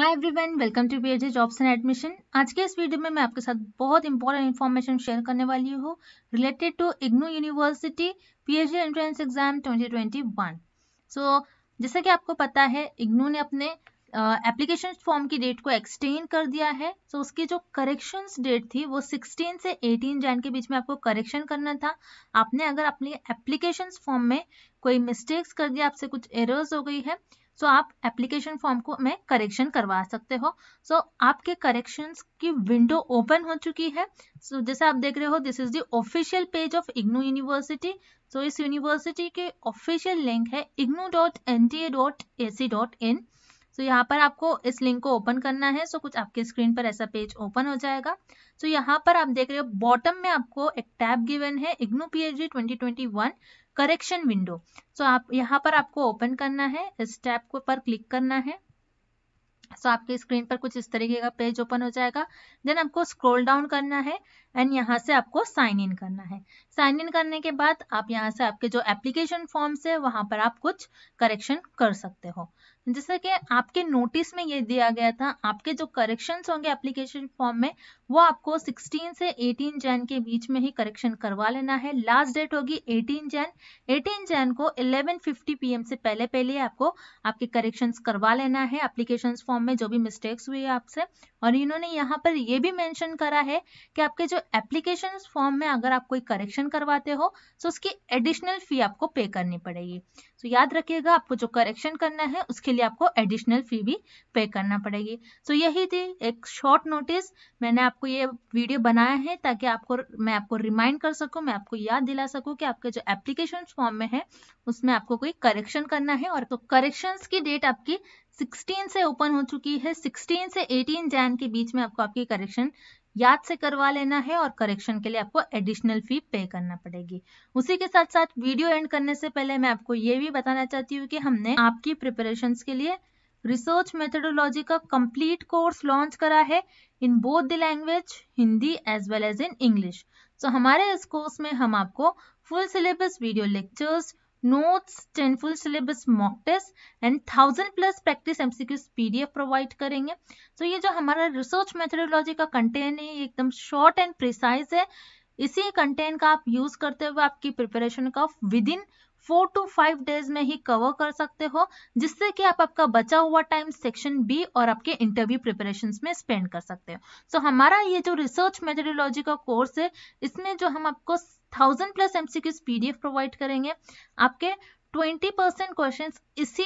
hi everyone welcome to P jobs and admission आज के इस वीडियो में मैं आपके साथ बहुत इंपॉर्टेंट इन्फॉर्मेशन शेयर करने वाली हूँ related to IGNOU university D entrance exam 2021 so so, जैसा कि आपको पता है इग्नू ने अपने एप्लीकेशन uh, फॉर्म की डेट को एक्सटेंड कर दिया है सो so, उसकी जो करेक्शन डेट थी वो सिक्सटीन से एटीन जैन के बीच में आपको करेक्शन करना था आपने अगर अपने एप्लीकेशन फॉर्म में कोई मिस्टेक्स कर दिया आपसे कुछ एरर्स हो गई है सो आप एप्लीकेशन फॉर्म को में करेक्शन करवा सकते हो सो so, आपके करेक्शन की विंडो ओपन हो चुकी है सो so, जैसे आप देख रहे हो this is the official official page of IGNOU university so इस यूनिवर्सिटी के ऑफिशियल लिंक है IGNOU dot N T A dot A C dot in so तो यहाँ पर आपको इस लिंक को ओपन करना है सो कुछ आपके स्क्रीन पर ऐसा पेज ओपन हो जाएगा सो तो यहाँ पर आप देख रहे हो बॉटम में आपको एक टैब गिवन है IGNOU P H correction window so आप यहाँ पर आपको ओपन करना है इस टैब को पर क्लिक करना है सो so, आपके स्क्रीन पर कुछ इस तरीके का पेज ओपन हो जाएगा देन आपको स्क्रॉल डाउन करना है एंड यहाँ से आपको साइन इन करना है साइन इन करने के बाद आप यहाँ से आपके जो एप्लीकेशन फॉर्म्स है वहाँ पर आप कुछ करेक्शन कर सकते हो जैसे कि आपके नोटिस में ये दिया गया था आपके जो करेक्शन होंगे एप्लीकेशन फॉर्म में वो आपको 16 से 18 जैन के बीच में ही करेक्शन करवा लेना है लास्ट डेट होगी 18 जैन 18 जैन को 11:50 पीएम से पहले पहले आपको आपके करेक्शंस करवा लेना है एप्लीकेशन फॉर्म में जो भी मिस्टेक्स हुई है आपसे और इन्होंने यहाँ पर ये भी मैंशन करा है कि आपके जो एप्लीकेशन फॉर्म में अगर आप कोई करेक्शन करवाते हो तो उसकी एडिशनल फी आपको पे करनी पड़ेगी तो याद रखिएगा आपको जो करेक्शन करना है उसके लिए लिए आपको एडिशनल फी भी पे करना पड़ेगी सो so, यही थी एक शॉर्ट नोटिस मैंने आपको ये वीडियो बनाया है ताकि आपको मैं आपको रिमाइंड कर सकूँ मैं आपको याद दिला सकूँ कि आपके जो एप्लीकेशन फॉर्म में है उसमें आपको कोई करेक्शन करना है और तो करेक्शन की डेट आपकी 16 से ओपन हो चुकी है 16 से 18 जैन के बीच में आपको आपकी करेक्शन याद से करवा लेना है और करेक्शन के लिए आपको एडिशनल फी पे करना पड़ेगी उसी के साथ साथ वीडियो एंड करने से पहले मैं आपको ये भी बताना चाहती हूँ कि हमने आपकी प्रिपरेशन के लिए रिसर्च मेथडोलॉजी का कंप्लीट कोर्स लॉन्च करा है in both the language Hindi as well as in English so हमारे इस कोर्स में हम आपको full syllabus video lectures notes ten full syllabus mock test and thousand plus practice MCQs PDF provide करेंगे तो ये जो हमारा रिसर्च मेथडोलॉजी का कंटेंट है ये एकदम शॉर्ट एंड प्रिसाइज है इसी कंटेंट का आप यूज करते हुए आपकी प्रिपरेशन का within four to five days में ही कवर कर सकते हो जिससे कि आप आपका बचा हुआ टाइम सेक्शन बी और आपके इंटरव्यू प्रिपरेशन में स्पेंड कर सकते हो सो तो so, हमारा ये जो रिसर्च मेथडोलॉजी का कोर्स है इसमें जो हम आपको thousand plus MCQs PDF provide करेंगे आपके ट्वेंटी परसेंट क्वेश्चन इसी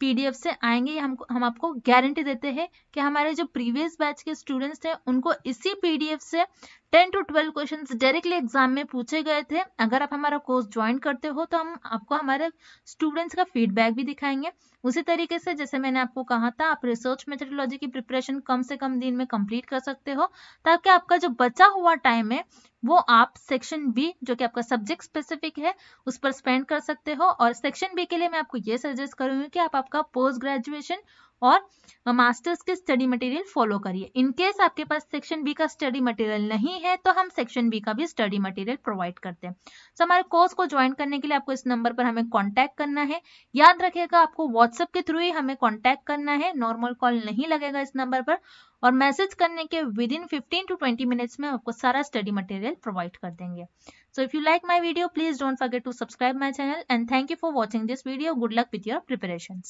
पीडीएफ से आएंगे हम हम आपको गारंटी देते हैं कि हमारे जो प्रीवियस बैच के स्टूडेंट्स थे उनको इसी पीडीएफ से ten to twelve question directly exam में पूछे गए थे अगर आप हमारा कोर्स ज्वाइन करते हो तो हम आपको हमारे स्टूडेंट्स का फीडबैक भी दिखाएंगे उसी तरीके से जैसे मैंने आपको कहा था आप रिसर्च मेथडोलॉजी की प्रिपरेशन कम से कम दिन में कंप्लीट कर सकते हो ताकि आपका जो बचा हुआ टाइम है वो आप सेक्शन बी जो कि आपका सब्जेक्ट स्पेसिफिक है उस पर स्पेंड कर सकते हो और सेक्शन बी के लिए मैं आपको ये सजेस्ट करूंगी कि आप आपका पोस्ट ग्रेजुएशन और मास्टर्स के स्टडी मटेरियल फॉलो करिए इनकेस आपके पास सेक्शन बी का स्टडी मटेरियल नहीं है तो हम सेक्शन बी का भी स्टडी मटेरियल प्रोवाइड करते हैं सो हमारे कोर्स को ज्वाइन करने के लिए आपको इस नंबर पर हमें कॉन्टेक्ट करना है याद रखिएगा आपको व्हाट्सएप के थ्रू ही हमें कॉन्टेक्ट करना है नॉर्मल कॉल नहीं लगेगा इस नंबर पर और मैसेज करने के within fifteen to twenty minutes में आपको सारा स्टडी मटेरियल प्रोवाइड कर देंगे so if you like my video please don't forget to subscribe my channel and thank you for watching this video good luck with your preparation